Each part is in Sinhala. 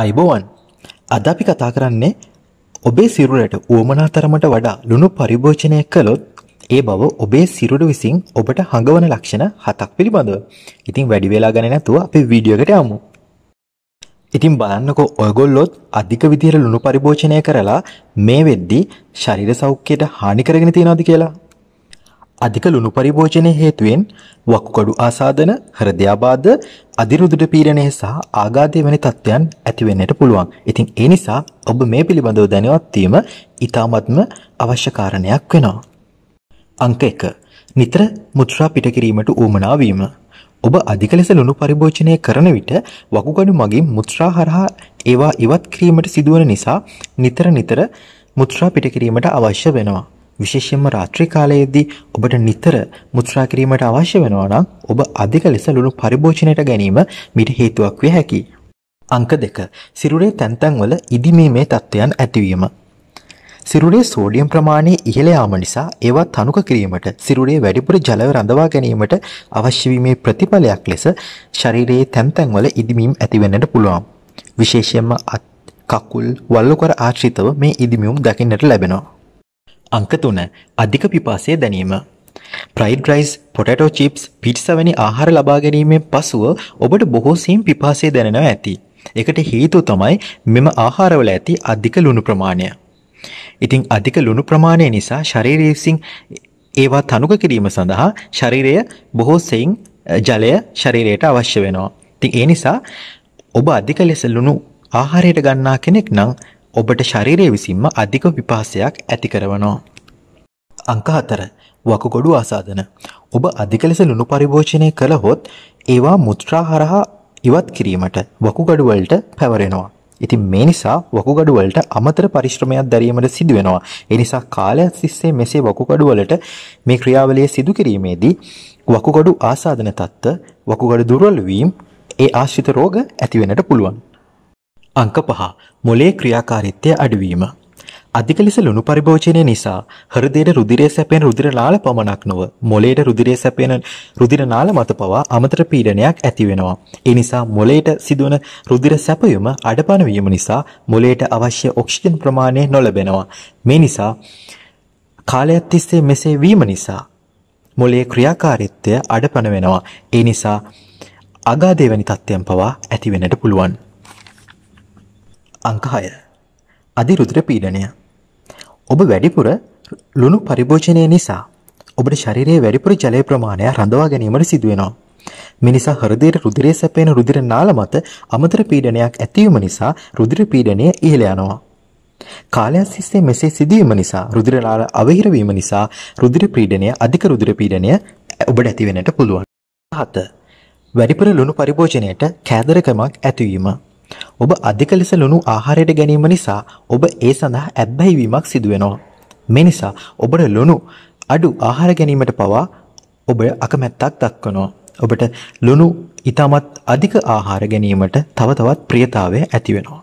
අයිබෝවන් අද අපි කතා කරන්නේ ඔබේ සිරුරට වුවමනා තරමට වඩා ලුණු පරිභෝජනය කළොත් ඒ බව ඔබේ සිරුර විසින් ඔබට හඟවන ලක්ෂණ හතක් පිළිබඳව. ඉතින් වැඩි වෙලා ගන්නේ නැතුව අපි වීඩියෝ එකට යමු. ඉතින් බලන්නකෝ ඔයගොල්ලොත් අධික විදිහට ලුණු පරිභෝජනය කරලා මේ වෙද්දී ශරීර සෞඛ්‍යයට හානි කරගෙන තියනවද කියලා? අධික ලුණු පරිභෝජනය හේතුවෙන් වකුගඩු ආසාදන, හෘදයාබාධ, අදිරුදුඩ පීඩනය සහ ආඝාතය වැනි තත්ත්වයන් ඇති වෙන්නට පුළුවන්. ඉතින් ඒ නිසා ඔබ මේ පිළිබඳව දැනවත් වීම ඊටාත්ම අවශ්‍ය කාරණයක් වෙනවා. අංක 1. නිතර මුත්‍රා පිට කිරීමට උවමනා වීම. ඔබ අධික ලෙස ලුණු පරිභෝජනය කරන විට වකුගඩු මගින් මුත්‍රා හරහා ඒවා ඉවත් කිරීමට සිදුවන නිසා නිතර නිතර මුත්‍රා පිට කිරීමට අවශ්‍ය වෙනවා. විශේෂයෙන්ම රාත්‍රී කාලයේදී ඔබට නිතර මුත්‍රා කිරීමට අවශ්‍ය වෙනවා නම් ඔබ අධික ලෙස ලුණු පරිභෝජනයට ගැනීම මීට හේතුවක් විය හැකියි. අංක 2. සිරුරේ තැන්තැන්වල ඉදිමීමේ තත්ත්වයන් ඇතිවීම. සිරුරේ සෝඩියම් ප්‍රමාණය ඉහළ යාම නිසා ඒවා තනුක කිරීමට සිරුරේ වැඩිපුර ජලය රඳවා ගැනීමට අවශ්‍ය වීමේ ප්‍රතිඵලයක් ලෙස ශරීරයේ තැන්තැන්වල ඉදිමීම් ඇතිවෙන්නට පුළුවන්. විශේෂයෙන්ම කකුල් වල්ලුකර ආශ්‍රිතව මේ ඉදිමියුම් දකින්නට ලැබෙනවා. අංක 3 අධික පිපාසය දැනීම fried rice potato chips pizza වැනි ආහාර ලබා ගැනීමෙන් පසුව ඔබට බොහෝ සෙයින් පිපාසය දැනෙනවා ඇති. ඒකට හේතුව තමයි මෙම ආහාරවල ඇති අධික ලුණු ප්‍රමාණය. ඉතින් අධික ලුණු ප්‍රමාණය නිසා ශරීරයේ විසින් ඒවා තනුක කිරීම සඳහා ශරීරය බොහෝ සෙයින් ජලය ශරීරයට අවශ්‍ය වෙනවා. ඉතින් ඒ නිසා ඔබ අධික ලෙස ලුණු ආහාරයට ගන්නා කෙනෙක් නම් ඔබට ශරීරය විසින්ම අධික විපාසයක් ඇති කරවනවා. අංක 4 වකුගොඩු ආසාදන ඔබ අධික ලෙස ලුණු පරිභෝජනය කළහොත් ඒවා මුත්‍රා හරහා ඉවත් කිරීමට වකුගඩු වලට පැවරෙනවා. ඉතින් මේ නිසා වකුගඩු වලට අමතර පරිශ්‍රමයක් දැරීමට සිදු වෙනවා. ඒ නිසා කාලයක් තිස්සේ මෙසේ වකුගඩු වලට මේ ක්‍රියාවලිය සිදු කිරීමේදී වකුගඩු ආසාදන තත්ත්ව වකුගඩු දුර්වල වීම ඒ ආශ්‍රිත රෝග ඇති වෙන්නට පුළුවන්. අංක පහ මොලේ ක්‍රියාකාරීත්වය අඩුවීම. අධික ලෙස ලුණු පරිභෝජනය නිසා හෘදයට රුධිරය සැපෙන රුධිර නාල පමණක් නොව මොලේට රුධිරය සැපෙන රුධිර නාල මත පවා අමතර පීඩනයක් ඇති වෙනවා. ඒ නිසා මොලේට සිදුවන රුධිර සැපයුම අඩපණ වීම නිසා මොලේට අවශ්‍ය ඔක්සිජන් ප්‍රමාණය නොලැබෙනවා. මේ නිසා කාලයක් තිස්සේ මෙසේ වීම නිසා මොලේ ක්‍රියාකාරීත්වය අඩපණ වෙනවා. ඒ නිසා අගාදේ වැනි තත්ත්වයන් පවා ඇති වෙන්නට පුළුවන්. අංක 6. අධි රුධිර පීඩනය. ඔබ වැඩිපුර ලුණු පරිභෝජනය නිසා ඔබේ ශරීරයේ වැඩිපුර ජලය ප්‍රමාණය රඳවා ගැනීමට සිදුවෙනවා. මිනිසා හෘදයේ රුධිරයේ සැපෙන රුධිර නාල මත අමතර පීඩනයක් ඇතිවීම නිසා රුධිර පීඩනය ඉහළ යනවා. කාලයක් තිස්සේ මෙසේ සිදුවීම නිසා රුධිර නාල අවහිර වීම නිසා රුධිර පීඩනය අධික රුධිර පීඩනය ඔබට ඇති වෙන්නට පුළුවන්. 7. වැඩිපුර ලුණු පරිභෝජනයට කෑදරකමක් ඇතිවීම ඔබ අධික ලෙස ලුණු ආහාරයට ගැනීම නිසා ඔබ ඒ සඳහා ඇබ්බැහිවීමක් සිදුවෙනවා. මේ නිසා ඔබට ලුණු අඩු ආහාර ගැනීමට පවා ඔබ අකමැත්තක් දක්වනවා. ඔබට ලුණු ඉතාමත් අධික ආහාර ගැනීමට තව තවත් ප්‍රියතාවය ඇති වෙනවා.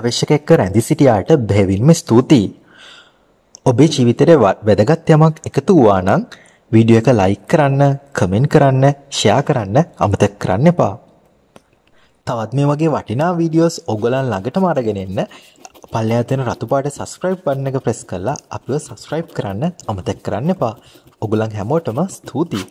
අවශ්‍යකෙක් කර ඇඳි සිටියාට බැවින්ම ස්තුතියි. ඔබේ ජීවිතයට වැදගත් යමක් එකතු වුණා නම් වීඩියෝ එක ලයික් කරන්න, කමෙන්ට් කරන්න, ෂෙයා කරන්න අමතක කරන්න එපා. තවත් මේ වගේ වටිනා වීඩියෝස් ඔගොලන් ළඟට මාරගෙනෙන්න පල්ලයාතන රතුපාට සස්ක්‍රයිප් වන්න එක ප්‍රෙස් කරලා අපව සස්ක්‍රයිප් කරන්න අමතැක් කරන්න එපා ඔගුලන් හැමෝටම ස්තුතියි